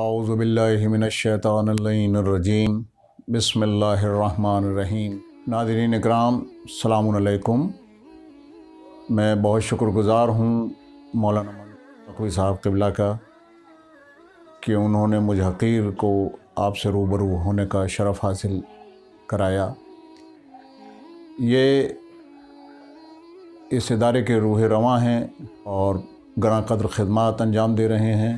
आउज़बिल्लिमिनशैतानरजीम बसमीम नादरीन कराम सलामकुम मैं बहुत शुक्रगुज़ार हूँ मौलाना नकवी साहब किबला का कि उन्होंने मुझ हकीर को आपसे रूबरू होने का शरफ़ हासिल कराया ये इस इदारे के रूह रवा हैं और ग्रा कदर खदमात अंजाम दे रहे हैं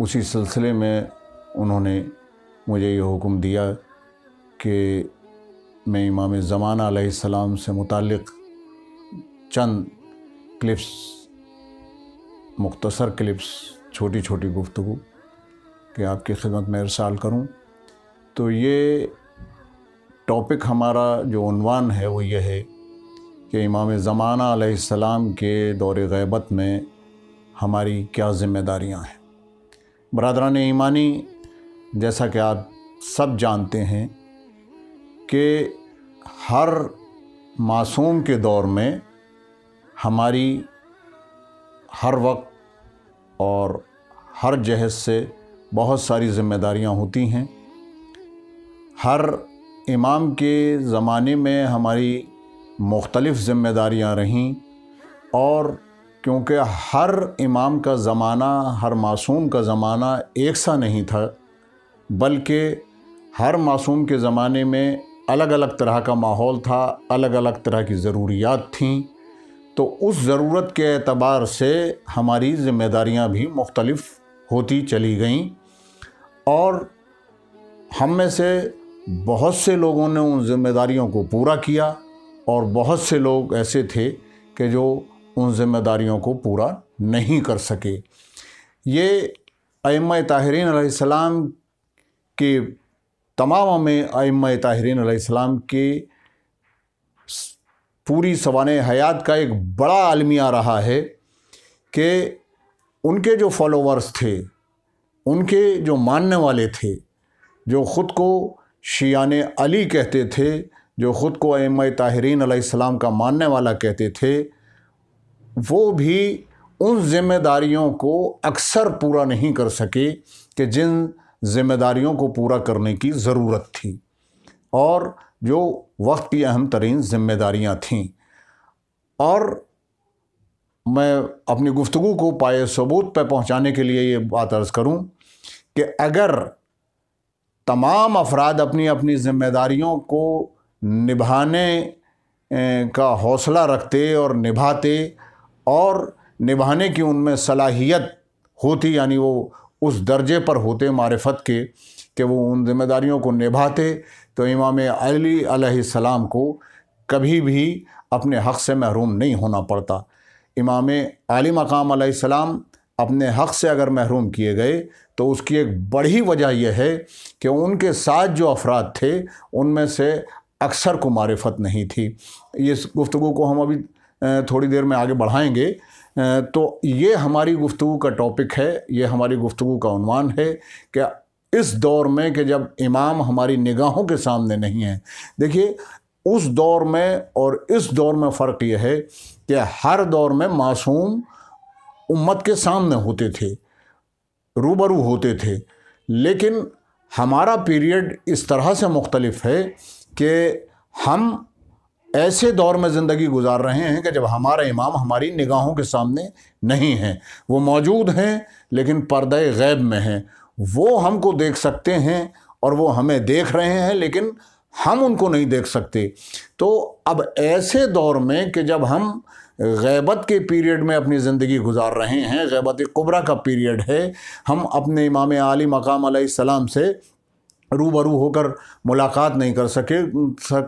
उसी सिलसिले में उन्होंने मुझे ये हुक्म दिया कि मैं इमाम ज़माना सलाम से मुतक़ चंद क्लिप्स मुख्तसर क्लिप्स छोटी छोटी गुफ्तु कि आपकी खिदमत में इरसाल करूं तो ये टॉपिक हमारा जो उनवान है वो ये है कि इमाम ज़माना सलाम के दौर गैबत में हमारी क्या ज़िम्मेदारियां हैं बरदरान ईमानी जैसा कि आप सब जानते हैं कि हर मासूम के दौर में हमारी हर वक्त और हर जहज से बहुत सारी जिम्मेदारियां होती हैं हर इमाम के ज़माने में हमारी मुख्तलिफ़ ज़िम्मेदारियां रहीं और क्योंकि हर इमाम का ज़माना हर मासूम का ज़माना एक सा नहीं था बल्कि हर मासूम के ज़माने में अलग अलग तरह का माहौल था अलग अलग तरह की ज़रूरियात थीं तो उस ज़रूरत के अतबार से हमारी ज़िम्मेदारियाँ भी मुख्तलफ़ होती चली गईं और हम में से बहुत से लोगों ने उन ज़िम्मेदारियों को पूरा किया और बहुत से लोग ऐसे थे कि जो उन जिम्मेदारियों को पूरा नहीं कर सके ये अम ताहरीन सलाम के तमाम में अम ताहरीन सलाम के पूरी सवान हयात का एक बड़ा आलमिया रहा है कि उनके जो फॉलोवर्स थे उनके जो मानने वाले थे जो ख़ुद को शियान अली कहते थे जो ख़ुद को अम ताहरीन सलाम का मानने वाला कहते थे वो भी उन जिम्मेदारियों को अक्सर पूरा नहीं कर सके कि जिन जिम्मेदारियों को पूरा करने की ज़रूरत थी और जो वक्त की अहम तरीन जिम्मेदारियाँ थीं और मैं अपनी गुफ्तु को पाए सबूत पर पहुँचाने के लिए ये बात अर्ज़ करूँ कि अगर तमाम अफराद अपनी अपनी जिम्मेदारियों को निभाने का हौसला रखते और निभाते और निभाने की उनमें सलाहियत होती यानी वो उस दर्जे पर होते मारफत के कि वो उन जिम्मेदारियों को निभाते तो इमाम अली अलैहिस्सलाम को कभी भी अपने हक़ से महरूम नहीं होना पड़ता इमाम अली मकाम अलैहिस्सलाम अपने हक़ से अगर महरूम किए गए तो उसकी एक बड़ी वजह यह है कि उनके साथ जो अफराद थे उनमें से अक्सर को मारफत नहीं थी इस गुफ्तु को हम अभी थोड़ी देर में आगे बढ़ाएंगे तो ये हमारी गुफ्तु का टॉपिक है ये हमारी गुफ्तु का अनवान है कि इस दौर में कि जब इमाम हमारी निगाहों के सामने नहीं है देखिए उस दौर में और इस दौर में फ़र्क यह है कि हर दौर में मासूम उम्मत के सामने होते थे रूबरू होते थे लेकिन हमारा पीरियड इस तरह से मुख्तलफ है कि हम ऐसे दौर में ज़िंदगी गुजार रहे हैं कि जब हमारा इमाम हमारी निगाहों के सामने नहीं हैं वो मौजूद हैं लेकिन पर्दे गैब में हैं वो हमको देख सकते हैं और वो हमें देख रहे हैं लेकिन हम उनको नहीं देख सकते तो अब ऐसे दौर में कि जब हम गैबत के पीरियड में अपनी ज़िंदगी गुजार रहे हैं गैबत कुबरा का पीरियड है हम अपने इमाम आली मकाम सलाम से रूबरू होकर मुलाकात नहीं कर सके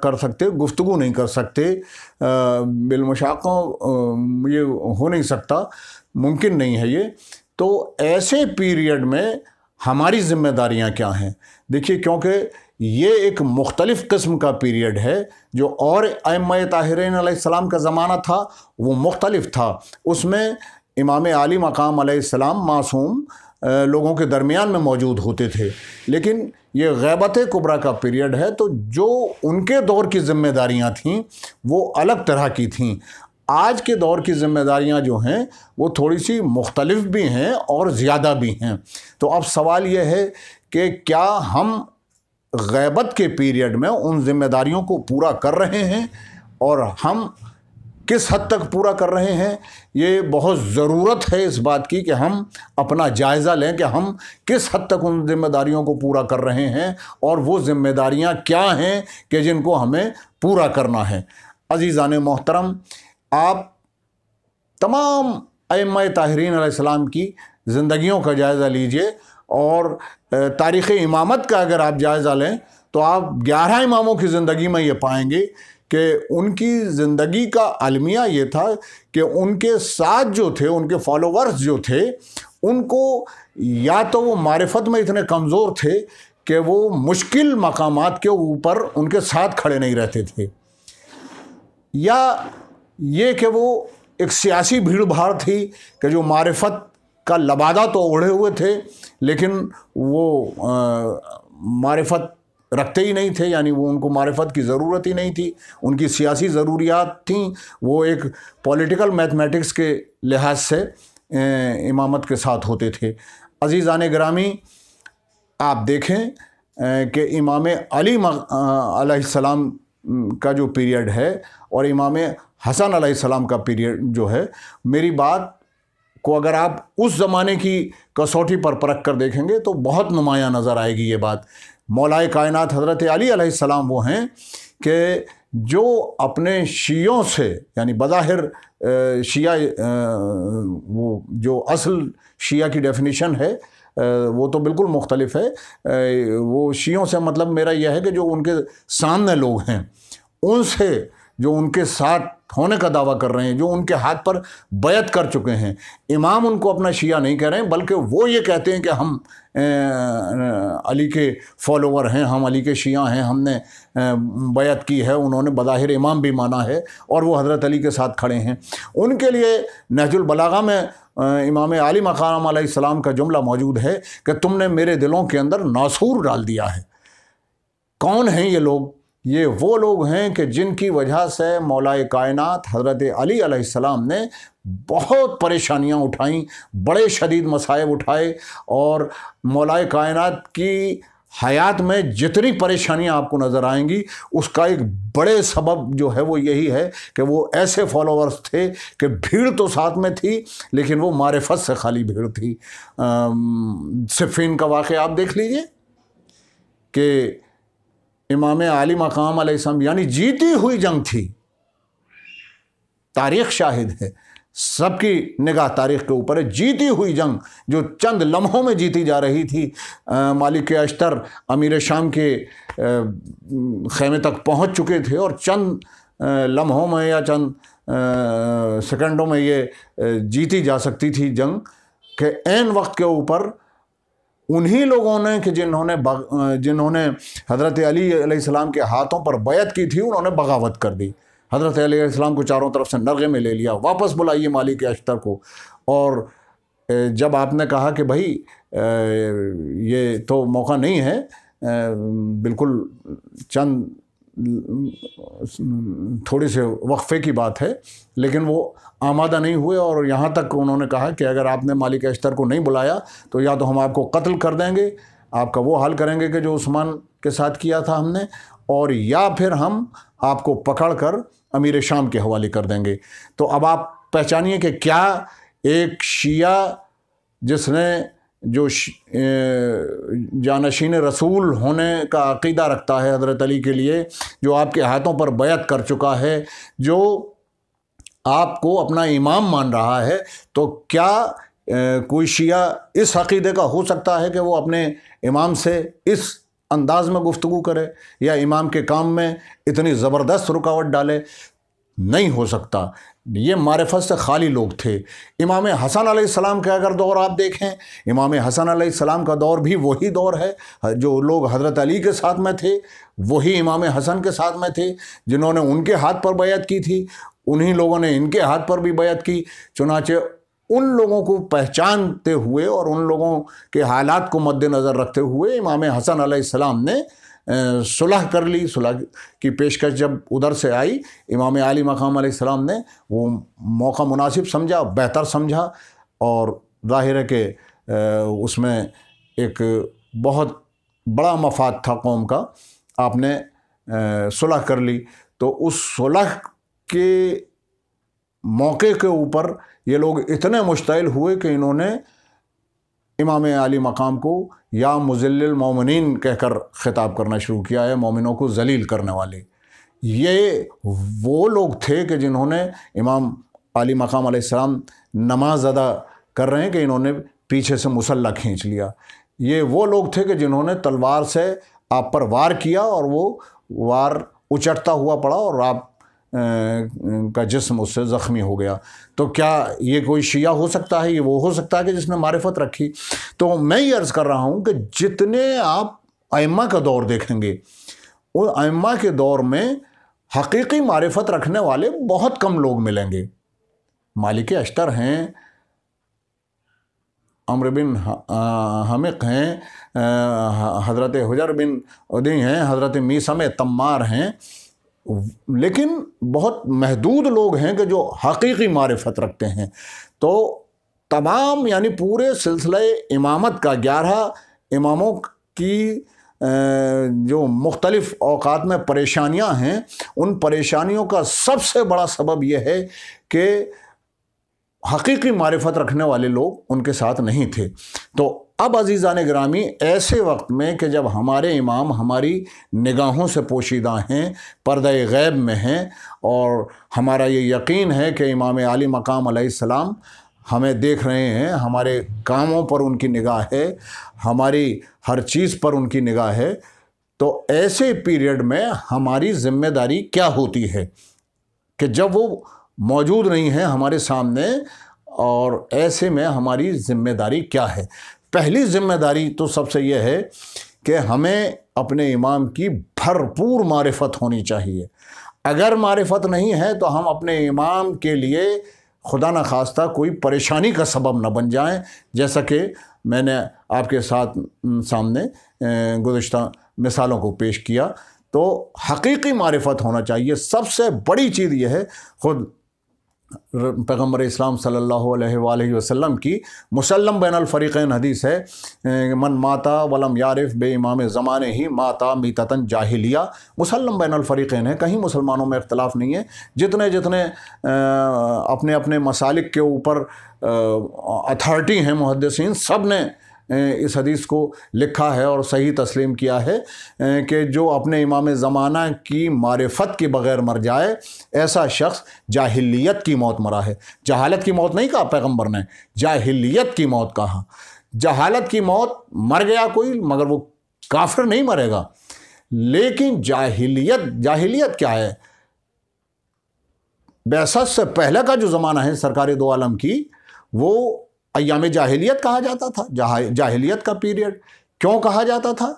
कर सकते गुफ्तु नहीं कर सकते बिलमशाक ये हो नहीं सकता मुमकिन नहीं है ये तो ऐसे पीरियड में हमारी ज़िम्मेदारियाँ क्या हैं देखिए क्योंकि ये एक मुख्तलिफ़ कस्म का पीरियड है जो और अम ताहरीन सलाम का ज़माना था वो मुख्तलिफ था उसमें इमाम आली मकाम सलाम मासूम लोगों के दरमियान में मौजूद होते थे लेकिन ये गैबत कुबरा का पीरियड है तो जो उनके दौर की जिम्मेदारियां थीं वो अलग तरह की थीं आज के दौर की जिम्मेदारियां जो हैं वो थोड़ी सी मुख्तलफ भी हैं और ज़्यादा भी हैं तो अब सवाल ये है कि क्या हम गैबत के पीरियड में उन जिम्मेदारियों को पूरा कर रहे हैं और हम किस हद तक पूरा कर रहे हैं ये बहुत ज़रूरत है इस बात की कि हम अपना जायज़ा लें कि हम किस हद तक उन जिम्मेदारियों को पूरा कर रहे हैं और वो जिम्मेदारियां क्या हैं कि जिनको हमें पूरा करना है अजीज़ान मोहतरम आप तमाम अम ताहरीन आसमाम की ज़िंदगियों का जायज़ा लीजिए और तारीख़ इमामत का अगर आप जायज़ा लें तो आप ग्यारह इमामों की ज़िंदगी में ये पाएंगे कि उनकी ज़िंदगी का अलमिया ये था कि उनके साथ जो थे उनके फॉलोवर्स जो थे उनको या तो वो मारफत में इतने कमज़ोर थे कि वो मुश्किल मकाम के ऊपर उनके साथ खड़े नहीं रहते थे या ये कि वो एक सियासी भीड़ भाड़ थी कि जो मारफत का लबादा तो ओढ़े हुए थे लेकिन वो मारफत रखते ही नहीं थे यानी वो उनको मारफत की ज़रूरत ही नहीं थी उनकी सियासी ज़रूरियात थी वो एक पॉलिटिकल मैथमेटिक्स के लिहाज से इमामत के साथ होते थे अजीज़ान ग्रामी आप देखें कि इमाम अली सलाम का जो पीरियड है और इमाम हसन सलाम का पीरियड जो है मेरी बात को अगर आप उस ज़माने की कसौटी पर परख कर देखेंगे तो बहुत नुमाया नज़र आएगी ये बात मौलाए कायनत हज़रत अलीसम वो हैं कि जो अपने शीयों से यानी बज़ाहिर शिया वो जो असल शिया की डेफिनेशन है वो तो बिल्कुल मुख्तलफ है वो शीयों से मतलब मेरा यह है कि जो उनके सामने लोग हैं उनसे जो उनके साथ होने का दावा कर रहे हैं जो उनके हाथ पर बैत कर चुके हैं इमाम उनको अपना शिया नहीं कह रहे हैं बल्कि वो ये कहते हैं कि हम अली के फॉलोवर हैं हम अली के शिया हैं हमने बैत की है उन्होंने बज़ाहिर इमाम भी माना है और वो हज़रत अली के साथ खड़े हैं उनके लिए नहजुलबलागा में इमाम आली मकाम सलाम का जुमला मौजूद है कि तुमने मेरे दिलों के अंदर नासूर डाल दिया है कौन हैं ये लोग ये वो लोग हैं कि जिनकी वजह से मौलाए कायनात हज़रत अली अलैहिस्सलाम ने बहुत परेशानियां उठाईं बड़े शदीद मसायब उठाए और मौलाए कायनात की हयात में जितनी परेशानियां आपको नज़र आएंगी उसका एक बड़े सबब जो है वो यही है कि वो ऐसे फॉलोअर्स थे कि भीड़ तो साथ में थी लेकिन वो मारफत से खाली भीड़ थी सिफिन का वाक़ आप देख लीजिए कि इमाम आली मकाम अलैहिस्सलाम यानी जीती हुई जंग थी तारीख शाहिद है सबकी निगाह तारीख के ऊपर है जीती हुई जंग जो चंद लम्हों में जीती जा रही थी आ, मालिक अश्तर अमीर शाम के खेमे तक पहुंच चुके थे और चंद लम्हों में या चंद सेकंडों में ये जीती जा सकती थी जंग के एन वक्त के ऊपर उन्हीं लोगों ने कि जिन्होंने जिन्होंने हज़रत अली के हाथों पर बैत की थी उन्होंने बगावत कर दी हज़रत अलीसम को चारों तरफ से नरगे में ले लिया वापस बुलाइए माली के अश्तर को और जब आपने कहा कि भाई ये तो मौका नहीं है बिल्कुल चंद थोड़े से वक्फ़े की बात है लेकिन वो आमादा नहीं हुए और यहाँ तक उन्होंने कहा कि अगर आपने मालिक अश्तर को नहीं बुलाया तो या तो हम आपको कत्ल कर देंगे आपका वो हाल करेंगे कि जो उस्मान के साथ किया था हमने और या फिर हम आपको पकड़ कर अमीर शाम के हवाले कर देंगे तो अब आप पहचानिए कि क्या एक शिया जिसने जो जानशीन रसूल होने का अकीदा रखता है हज़रत अली के लिए जो आपके हाथों पर बैत कर चुका है जो आपको अपना इमाम मान रहा है तो क्या कोई शिया इस अकीदे का हो सकता है कि वो अपने इमाम से इस अंदाज में गुफ्तु करे या इमाम के काम में इतनी ज़बरदस्त रुकावट डाले नहीं हो सकता ये मारफत से खाली लोग थे इमाम हसन सलाम का अगर दौर आप देखें इमाम हसन सलाम का दौर भी वही दौर है जो लोग हज़रत अली के साथ में थे वही इमाम हसन के साथ में थे जिन्होंने उनके हाथ पर बैत की थी उन्हीं लोगों ने इनके हाथ पर भी बैत की चुनाचे उन लोगों को पहचानते हुए और उन लोगों के हालात को मद्देनज़र रखते हुए इमाम हसन आलाम ने सुलह कर ली सुलह की पेशकश जब उधर से आई इमाम आली मकाम सलाम ने वो मौका मुनासिब समझा बेहतर समझा और जाहिर है कि उसमें एक बहुत बड़ा मफाद था कौम का आपने सुलह कर ली तो उस सुलह के मौके के ऊपर ये लोग इतने मुश्तिल हुए कि इन्होंने इमाम आली मकाम को या मुजलमोमिन कहकर ख़िताब करना शुरू किया है मोमिनों को जलील करने वाले ये वो लोग थे कि जिन्होंने इमाम आली मकाम आसमाम नमाज अदा कर रहे हैं कि इन्होंने पीछे से मुसल्ला खींच लिया ये वो लोग थे कि जिन्होंने तलवार से आप पर वार किया और वो वार उचटता हुआ पड़ा और आप का जिसम उससे ज़ख्मी हो गया तो क्या ये कोई शिया हो सकता है ये वो हो सकता है कि जिसने मारफत रखी तो मैं ये अर्ज़ कर रहा हूँ कि जितने आप आयमा का दौर देखेंगे वो आयमा के दौर में हकीकी मारफत रखने वाले बहुत कम लोग मिलेंगे मालिक अश्तर हैं अम्र बिन हमिक हैं हज़रत हजर बिन उदी हैं हज़रत मीसम तम्मार हैं लेकिन बहुत महदूद लोग हैं कि जो हकीकी मारफत रखते हैं तो तमाम यानी पूरे सिलसिले इमामत का ग्यारह इमामों की जो मुख्तलिफ़ अवात में परेशानियाँ हैं उन परेशानियों का सबसे बड़ा सबब यह है कि हकीकी मारफत रखने वाले लोग उनके साथ नहीं थे तो अब अजीज़ा ने ग्रामी ऐसे वक्त में कि जब हमारे इमाम हमारी निगाहों से पोशीदा हैं पर्दा गैब में हैं और हमारा ये यकीन है कि इमाम आली मकाम सलाम हमें देख रहे हैं हमारे कामों पर उनकी निगाह है हमारी हर चीज़ पर उनकी निगाह है तो ऐसे पीरियड में हमारी जिम्मेदारी क्या होती है कि जब वो मौजूद नहीं हैं हमारे सामने और ऐसे में हमारी जिम्मेदारी क्या है पहली जिम्मेदारी तो सबसे यह है कि हमें अपने इमाम की भरपूर मारफत होनी चाहिए अगर मारफत नहीं है तो हम अपने इमाम के लिए खुदा न खास्ता कोई परेशानी का सबब न बन जाएं जैसा कि मैंने आपके साथ सामने गुज्त मिसालों को पेश किया तो हकीकी मारफत होना चाहिए सबसे बड़ी चीज़ यह है ख़ुद पैगम्बर इस्लाम सल्ला वसम की मुसलम बैन हदीस है मन माता वलम यारिफ बे इमाम ज़माने ही माता मीतान जाहिलिया मुसलम बैन है कहीं मुसलमानों में इख्तलाफ नहीं है जितने जितने अपने अपने मसालिक के ऊपर अथॉरिटी हैं मुहदसिन सब ने इस हदीस को लिखा है और सही तस्लीम किया है कि जो अपने इमाम ज़माना की मारफत के बग़ैर मर जाए ऐसा शख्स जाहिलियत की मौत मरा है जहालत की मौत नहीं कहा पैगम्बर ने जाहिलियत की मौत कहा जहालत की मौत मर गया कोई मगर वो काफिर नहीं मरेगा लेकिन जाहिलियत जाहिलियत क्या है बैसत से पहले का जो ज़माना है सरकारी दो आलम की वो अयाम जाहिलियत कहा जाता था जाहिलियत का पीरियड क्यों कहा जाता था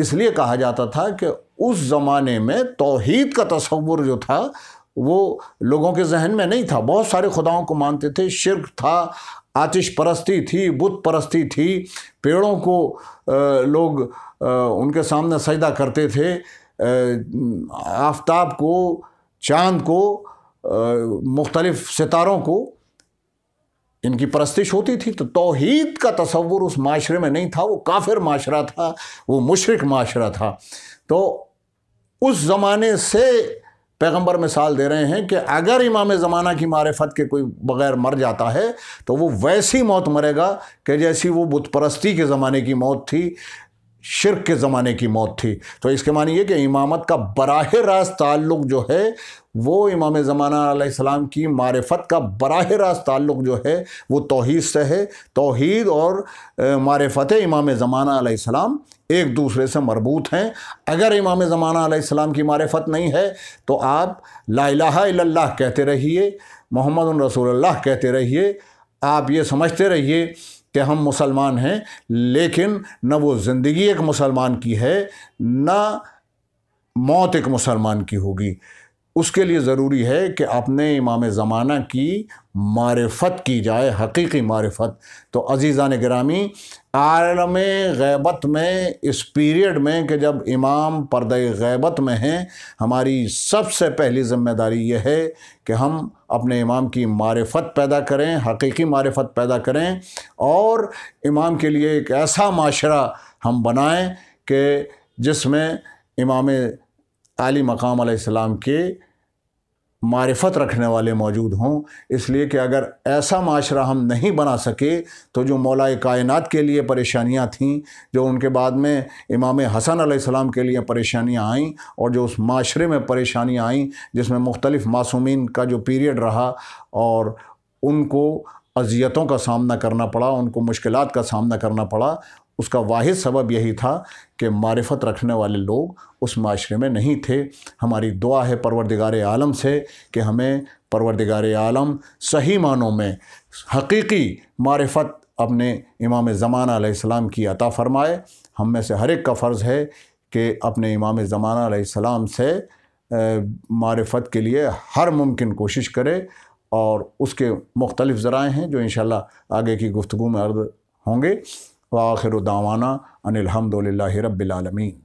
इसलिए कहा जाता था कि उस ज़माने में तोहद का तस्वुर जो था वो लोगों के जहन में नहीं था बहुत सारे खुदाओं को मानते थे शिरक था आतिश परस्ती थी बुत परस्ती थी पेड़ों को लोग उनके सामने सजदा करते थे आफ्ताब को चांद को मुख्तलफ़ सितारों को इनकी परस्तिश होती थी तो तोहीद का तस्वुर उस माशरे में नहीं था वो काफिर माशरा था वो मुशरक माशरा था तो उस ज़माने से पैगंबर मिसाल दे रहे हैं कि अगर इमाम ज़माना की मारफत के कोई बग़ैर मर जाता है तो वो वैसी मौत मरेगा कि जैसी वो बुतप्रस्ती के ज़माने की मौत थी शिरक के ज़माने की मौत थी तो इसके मानिए ये कि इमामत का बराह रास्त ताल्लुक जो है वो इमाम ज़माना सलाम की मारफत का बराह रास्त ताल्लुक जो है वो तोहद से है तोहद और मारफत इमाम ज़माना आलाम एक दूसरे से मरबूत हैं अगर इमाम ज़माना आलाम की मारफत नहीं है तो आप ला कहते रहिए मोहम्मद रसोल्ला कहते रहिए आप ये समझते रहिए कि हम मुसलमान हैं लेकिन न वो ज़िंदगी एक मुसलमान की है न मौत एक मुसलमान की होगी उसके लिए ज़रूरी है कि अपने इमाम ज़माना की मारफत की जाए हकीकी मारफत तो अजीज़ा ने ग्रामी आलम गैबत में इस पीरियड में कि जब इमाम परद गैबत में हैं हमारी सबसे पहली ज़िम्मेदारी यह है कि हम अपने इमाम की मारफत पैदा करें हकीकी मारफत पैदा करें और इमाम के लिए एक ऐसा माशरा हम बनाएँ कि जिसमें इमाम आली मकाम के मारफत रखने वाले मौजूद हों इसलिए कि अगर ऐसा माशरा हम नहीं बना सके तो जो मौलाए कायनात के लिए परेशानियां थीं जो उनके बाद में इमाम हसन सलाम के लिए परेशानियां आईं और जो उस माशरे में परेशानियां आईं जिसमें मुख्तलिफ़ मासूमिन का जो पीरियड रहा और उनको अजियतों का सामना करना पड़ा उनको मुश्किल का सामना करना पड़ा उसका वाद सबब यही था कि मारफत रखने वाले लोग उस माशरे में नहीं थे हमारी दुआ है परवरदिगार आलम से कि हमें परवरदिगार आलम सही मानों में हकीकी मारफत अपने इमाम ज़मान सलाम की अता फ़रमाए हम में से हर एक का फ़र्ज़ है कि अपने इमाम ज़मान सलाम से मारफत के लिए हर मुमकिन कोशिश करे और उसके मुख्तलिफ़ ज़राए हैं जो इन आगे की गुफ्तु में अर्द होंगे वाखिर दावाना अनिलहमदिल्ला रबालमीन